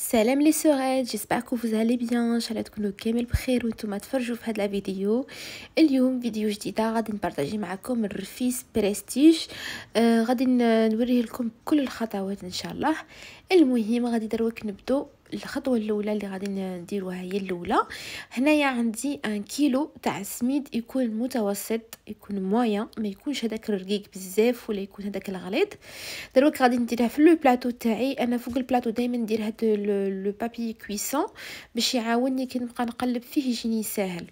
سلام لي سوغات جيسبر كو فوز علي بيان ان شاء الله تكونوا كامل بخير وانتم تفرجوا في هذا الفيديو اليوم فيديو جديده غادي نبارطاجي معكم الرفيس بريستيج آه غادي نوريه لكم كل الخطوات ان شاء الله المهم غادي دروك نبدو الخطوه الاولى اللي غادي نديروها هي الاولى هنايا عندي ان كيلو تاع السميد يكون متوسط يكون مويا ما يكونش هذاك الرقيق بزاف ولا يكون هذاك الغليظ دروك غادي نديرها في لو بلاطو تاعي انا فوق البلاطو دائما ندير هاد لو بابي كويسون باش يعاونني كي نبقى نقلب فيه يجيني ساهل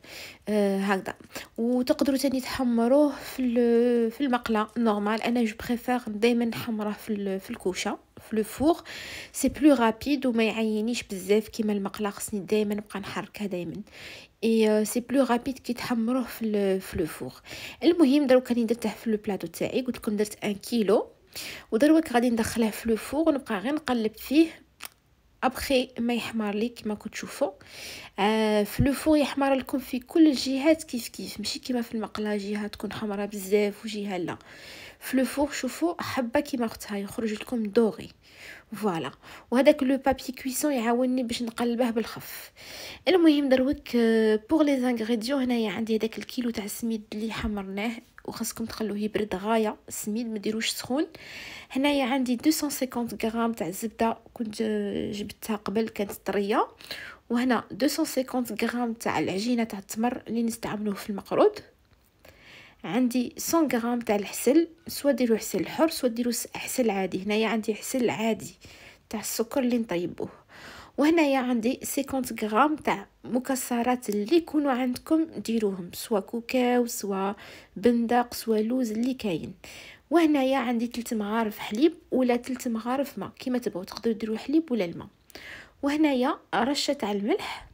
آه هكذا وتقدروا تاني تحمروه في في المقله نورمال انا جو بريفير دائما نحمره في في الكوشه في فور سي بلو رابيد وما يعينيش بزاف كيما المقله خصني دائما نبقى نحركها دائما اي سي بلو رابيد كي تحمروه في في فور المهم دروك راني درته في لو بلاطو تاعي قلت لكم درت 1 كيلو ودروك غادي ندخله في فور ونبقى غير نقلب فيه ابخي ما يحمر لي كما تشوفوا آه في لو فور يحمر لكم في كل الجهات كيف كيف ماشي كيما في المقله جهه تكون حمراء بزاف وجهه لا في الفور شوفوا حبه كيما قلتها يخرج لكم دوغي فوالا وهذاك لو بابي كويسون يعاونني باش نقلبه بالخف المهم دروك بور لي زانغريديون هنايا عندي هذاك الكيلو تاع السميد اللي حمرناه وخاصكم تخلوه يبرد غايه السميد ما ديروش سخون هنايا عندي 250 غرام تاع الزبده كنت آه، جبتها قبل كانت طريه وهنا 250 غرام تاع العجينه تاع التمر اللي نستعملوه في المقرود عندي 100 غرام تاع العسل سوا ديروا عسل حر سوا ديروا عسل عادي هنايا عندي عسل عادي تاع السكر اللي نطيبوه وهنايا عندي 50 غرام تاع مكسرات اللي يكونوا عندكم ديروهم سوا كوكاو سوا بندق سوا لوز اللي كاين وهنايا عندي 3 مغارف حليب ولا 3 مغارف ماء كيما تبغوا تقدروا ديروا حليب ولا الماء وهنايا رشه تاع الملح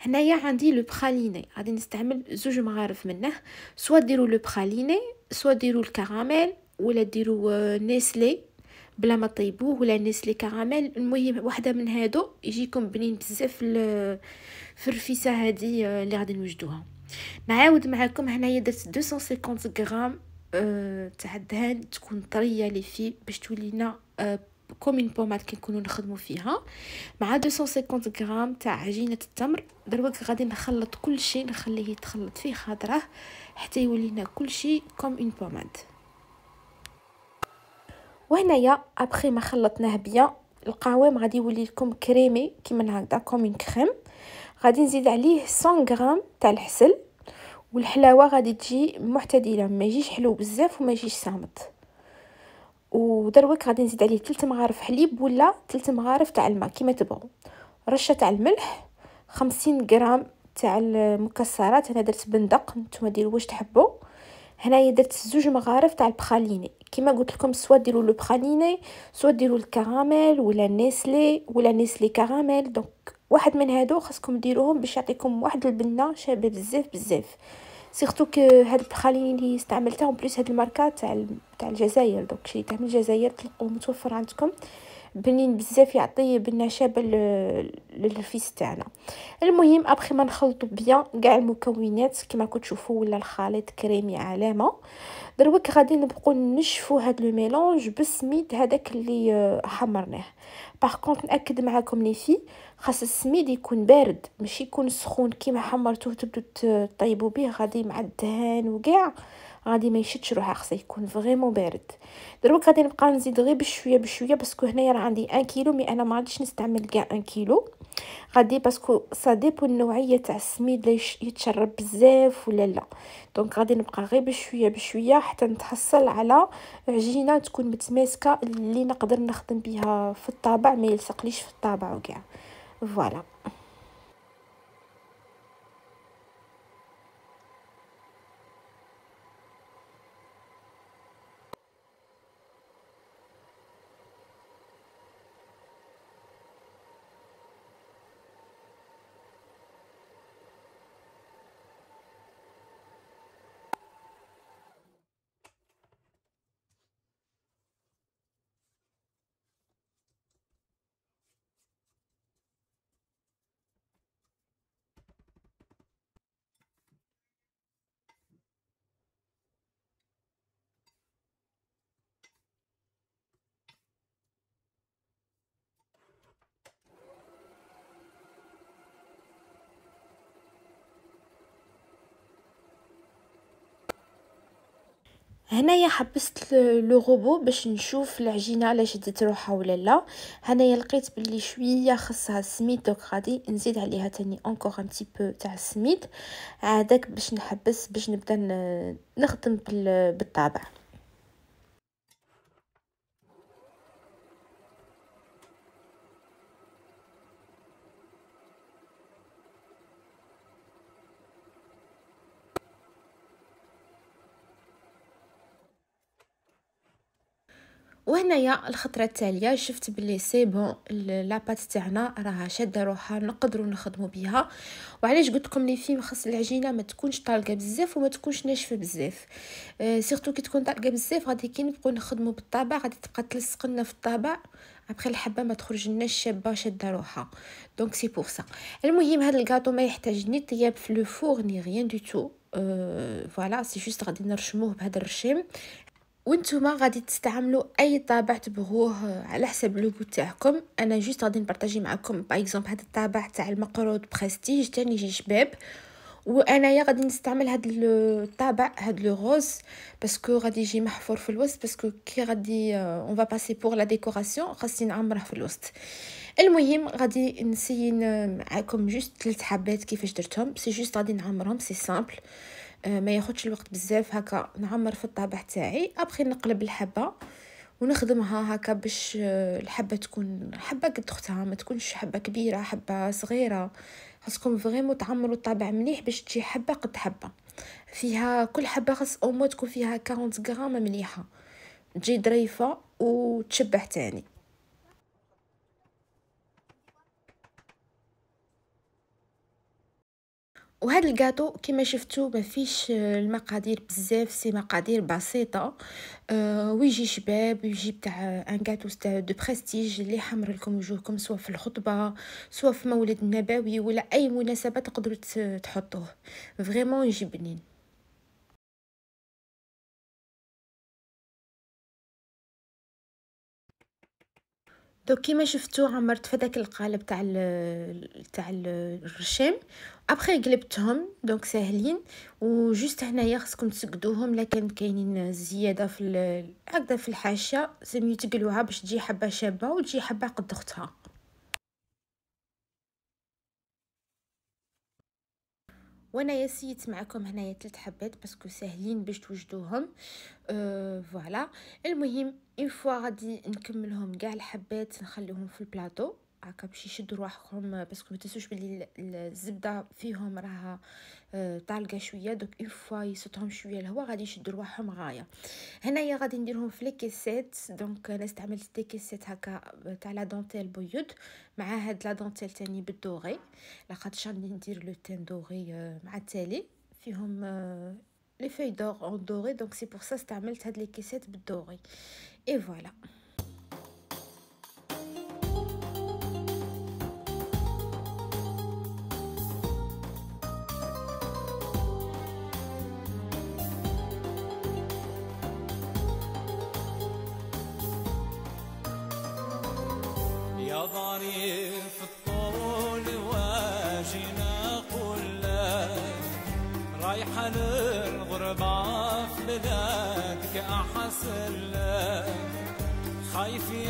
هنايا عندي لو براليني غادي نستعمل زوج مغارف منه سوا ديروا لو براليني سوا ديروا الكراميل ولا ديروا آه، نيسلي بلا ما طيبوه ولا نيسلي كراميل المهم وحده من هادو يجيكم بنين بزاف آه، في الرفيسه هذه آه، اللي غادي نوجدوها نعاود معكم هنايا درت 250 غرام تاع الدهان تكون طريه لي في باش تولينا أه كوم بومات بوماد نخدمو فيها مع 250 غرام تاع عجينه التمر دروك غادي نخلط كل شيء نخليه يتخلط فيه خضره حتى يولينا كل شيء كوم اون بوماد وهنايا ابخي ما خلطناه بيان القوام غادي يولي لكم كريمي كيما هكذا كوم اون كريم غادي نزيد عليه 100 غرام تاع الحسل والحلاوه غادي تجي معتدله ما يجيش حلو بزاف وما يجيش سامط ودروك غادي نزيد عليه ثلث مغارف حليب ولا ثلث مغارف تاع الماء كيما تبغوا رشه تاع الملح 50 غرام تاع المكسرات هنا درت بندق نتوما ديروا واش تحبوا هنايا درت زوج مغارف تاع البخاليني كيما قلت لكم سوا ديروا لو بخاليني سوا ديروا الكراميل ولا نيسلي ولا نيسلي كراميل دونك واحد من هادو خاصكم ديروهم باش يعطيكم واحد البنه شابه بزاف بزاف سيرتو هاد البخالين اللي استعملتها اون بليس هاد الماركه تاع تاع الجزائر دونك شريتها من الجزائر تلقوه متوفر عندكم بنين بزاف يعطي بالنشابه للرفيس تاعنا المهم ابخي ما نخلطوا بيان كاع المكونات كما راكم تشوفوا ولا الخليط كريمي علامه دروك غادي نبقوا نشفوا هاد لو ميلونج بالسميد هذاك اللي آه، حمرناه باغ كونط ناكد معاكم لي في خاص السميد يكون بارد ماشي يكون سخون كيما حمرتوه تبدو تطيبوا به غادي مع الدهان وكاع غادي ما يشدش روحه خصو يكون فريمون بارد دروك غادي نبقى نزيد غير بشويه بشويه باسكو هنايا راه عندي 1 كيلو مي انا ما غاديش نستعمل كاع 1 كيلو غادي باسكو سا ديبو النوعيه تاع السميد لا يتشرب بزاف ولا لا دونك غادي نبقى غير بشويه بشويه حتى نتحصل على عجينه تكون متماسكه اللي نقدر نخدم بها في الطابع ما يلصقليش في الطابع وكاع فوالا هنايا حبست لو غوبو باش نشوف العجينه على شدت روحها ولا لا هنايا لقيت بلي شويه خصها السميد دوك غادي نزيد عليها تاني اونكور ان تي بو تاع السميد عادك باش نحبس باش نبدا نخدم بالطابع وهنايا الخطره التاليه شفت بلي سي بون لاباط تاعنا راها شاده روحها نقدروا نخدموا بها وعلاش قلت لكم لي في خاص العجينه ما تكونش طالقه بزاف وما تكونش ناشفه بزاف أه كي تكون طالقه بزاف غادي كي نبقاو نخدموا بالطابع غادي تبقى تلصق لنا في الطابع ابخي الحبه ما تخرج لنا شابه شاده روحها دونك سي بور سا المهم هذا الكاطو ما يحتاج ني طياب في لو فور ني ريان دو تو فوالا سي جوست غادي نرشموه بهذا الرشيم وانتم غادي تستعملوا اي طابع تبغوه على حسب اللوغو تاعكم انا جوست غادي نبارطاجي معكم باغ اكزومبل هذا الطابع تاع المقروض بريستيج تاني يجي شباب وانايا غادي نستعمل هاد الطابع هاد لو روز باسكو غادي يجي محفور في الوسط باسكو كي غادي اون فا باسي بور لا ديكوراسيون خاصني نعمره في الوسط المهم غادي نسيي معاكم جوست ثلاث حبات كيفاش درتهم سي جوست غادي نعمرهم سي سامبل آه، ما ياخدش الوقت بزاف هكا نعمر في الطابع تاعي ابخي نقلب الحبه ونخدمها هكا باش آه، الحبه تكون حبه قد اختها ما تكونش حبه كبيره حبه صغيره خاصكم فريمون تعمروا الطابع مليح باش تجي حبه قد حبه فيها كل حبه خاص اومو تكون فيها 40 غرام مليحه تجي ظريفه وتشبع تاني وهذا الكاطو كما شفتو ما فيش آه، المقادير بزاف سي مقادير بسيطه أه ويجي شباب ويجي بتاع آه، ان كاطو دو بريستيج اللي حمر لكم وجوهكم سواء في الخطبه سواء في مولد النبوي ولا اي مناسبه تقدروا تحطوه فريمون يجي بنين دو كيما شفتو عمرت في داك القالب تاع تاع الرشام ابخي قلبتهم دونك ساهلين وجوست هنايا خصكم تسقدوهم لا كان كاينين زياده في هكذا في الحاشيه سميو تقلوها باش تجي حبه شابه وتجي حبه قد اختها وانا سيت معكم هنايا ثلاث حبات باسكو ساهلين باش توجدوهم أه فوالا المهم اون فوا غادي نكملهم كاع الحبات نخليهم في البلاطو هكا باش يشدوا رواحهم باسكو ما تنسوش بلي الزبده فيهم راها آه، طالقه شويه دوك اون فوا يسطهم شويه الهواء غادي يشدوا رواحهم غايه هنايا غادي نديرهم في ليكيسيت دونك انا استعملت ليكيسيت هكا آه، تاع لا دونتيل بيض مع هاد لا دونتيل تاني بالدوغي لاخاطش غادي ندير لو تين دوغي آه، مع التالي فيهم لي فوي دور اون دوغي دونك سي بور سا استعملت هاد لي كيسات اي فوالا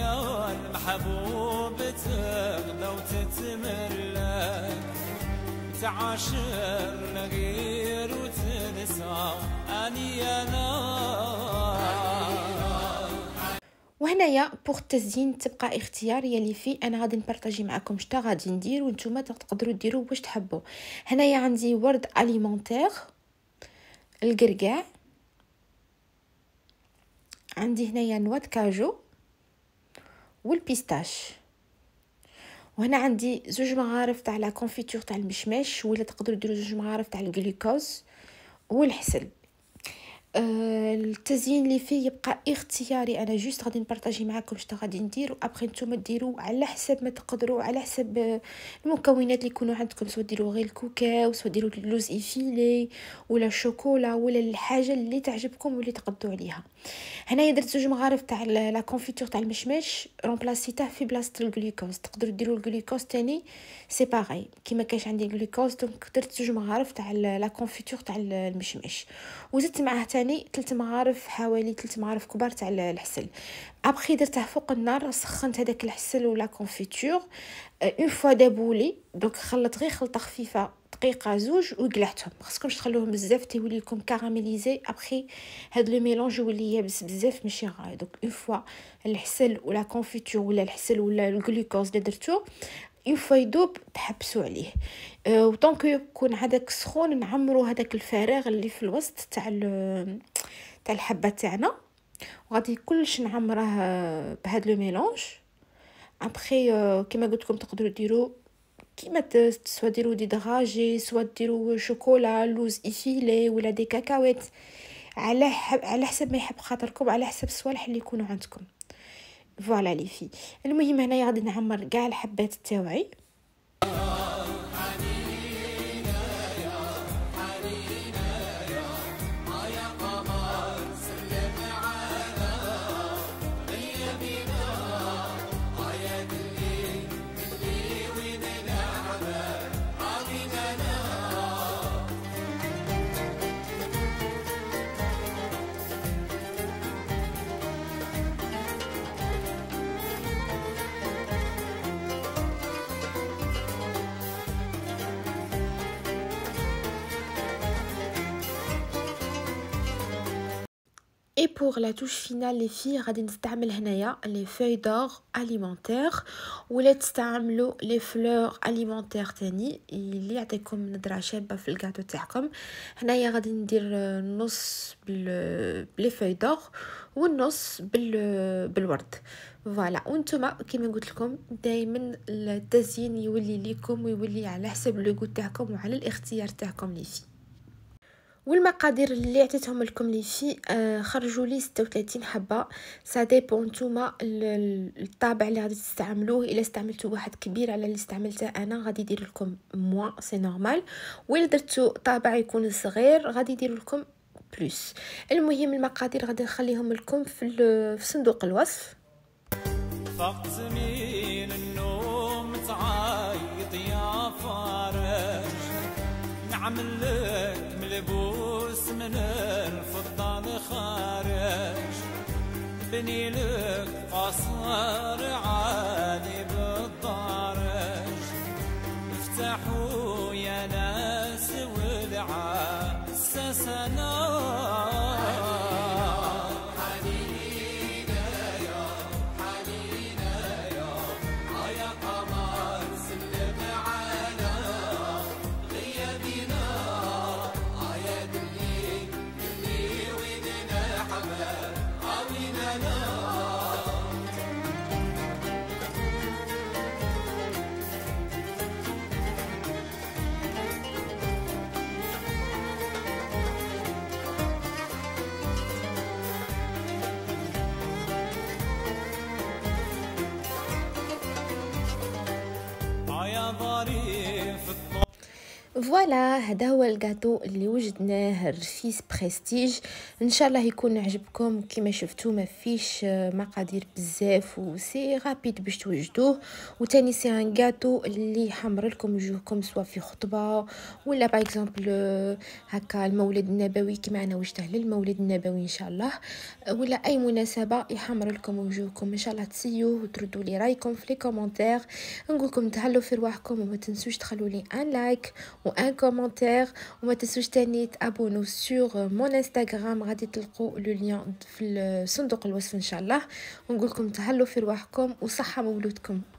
عيون محبوبتك لو تتملك تعاشر نغير وتنسى أني أنا وهنايا بوغ التزيين تبقى اختياري لي في انا غادي نبارطاجي معكم شتا غادي ندير وانتوما تقدروا ديروا واش تحبوا هنايا عندي ورد اليمونتير القرقع عندي هنايا نواه كاجو والبيستاش وهنا عندي زوج مغارف تاع لا كونفيتور تاع المشماش ولا تقدروا ديروا زوج مغارف تاع الجلوكوز والحسل التزيين اللي فيه يبقى اختياري انا جوست غادي نبارطاجي معكم شنو غادي ندير وابخي نتوما ديروا على حسب ما تقدروا على حسب المكونات اللي يكونوا عندكم سواء ديروا غير الكوكاو سواء ديروا اللوز ايفيلي ولا الشوكولا ولا الحاجه اللي تعجبكم واللي تقدوا عليها هنايا درت زوج مغارف تاع لا كونفيتور تاع المشمش رومبلاسيته في بلاصه الجلوكوز تقدروا ديروا الجلوكوز تاني سي باغي كيما كاش عندي الجلوكوز دونك درت زوج مغارف تاع لا كونفيتور تاع المشمش وزدت معاه ثاني ثلاث مغارف حوالي ثلاث مغارف كبار تاع العسل ابخي درته فوق النار سخنت هذاك العسل ولا كونفيتور اون فوا دابولي دونك خلط غير خلطه خفيفه دقيقه زوج وقلعتهم خصكمش تخلوهم بزاف تيولي لكم كاراميليزي ابخي هاد لو ميلونج يولي يابس بزاف ماشي غاي دونك اون فوا العسل ولا كونفيتور ولا العسل ولا الجلوكوز اللي درتو يوفا يدوب تحبسوا عليه و euh, وطونك يكون هذاك سخون نعمرو هذاك الفراغ اللي في الوسط تاع تاع الحبه تاعنا وغادي كلش نعمره بهاد لو ميلونج ابخي euh, كيما قلت لكم تقدروا ديروا كيما سوا ديروا دي دراجي سوا ديروا شوكولا لوز ايفيلي ولا دي كاكاوات على حب على حسب ما يحب خاطركم على حسب الصوالح اللي يكونوا عندكم فوالا لي في المهم هنايا غادي نعمر كاع الحبات تاوعي اي بوغ لا توش فينال لي في غادي نستعمل هنايا لي فوي دور اليمونتير ولا تستعملوا لي فلور اليمونتير تاني اللي يعطيكم نضره شابه في الكادو تاعكم هنايا غادي ندير نص بلي فوي دور والنص بال بالورد فوالا وانتم كيما قلت لكم دائما التزيين يولي ليكم ويولي على حسب لو تاعكم وعلى الاختيار تاعكم لي في والمقادير اللي عطيتهم لكم لي في آه، خرجوا لي 36 حبه سا ديبون نتوما الطابع اللي غادي تستعملوه الا استعملتوا واحد كبير على اللي استعملته انا غادي يدير لكم موا سي نورمال الا درتو طابع يكون صغير غادي يدير لكم بلوس المهم المقادير غادي نخليهم لكم في, في صندوق الوصف فقت من النوم يا فارج نعمل لك من الفضة الخارج بني لك قصر فوالا هذا هو الكاتو اللي وجدناه رفيس بريستيج ان شاء الله يكون عجبكم كما شفتو ما فيش آه، مقادير بزاف و سي رابيد باش توجدوه وثاني سي ان كاتو اللي يحمر لكم وجوهكم سواء في خطبه ولا باغ اكزومبل آه، هكا المولد النبوي كما انا وجدته للمولد النبوي ان شاء الله ولا اي مناسبه يحمر لكم وجوهكم ان شاء الله تسيوه وتردوا لي رايكم في لي كومونتير نقولكم تهلاو في رواحكم وما تنسوش تخلوا لي ان لايك ان كومنتير وما تنسوش تاني تابونو سور مون انستغرام غادي تلقوا لو ليان في صندوق الوصف ان شاء الله ونقول لكم تهلوا في رواحكم وصحه مولودكم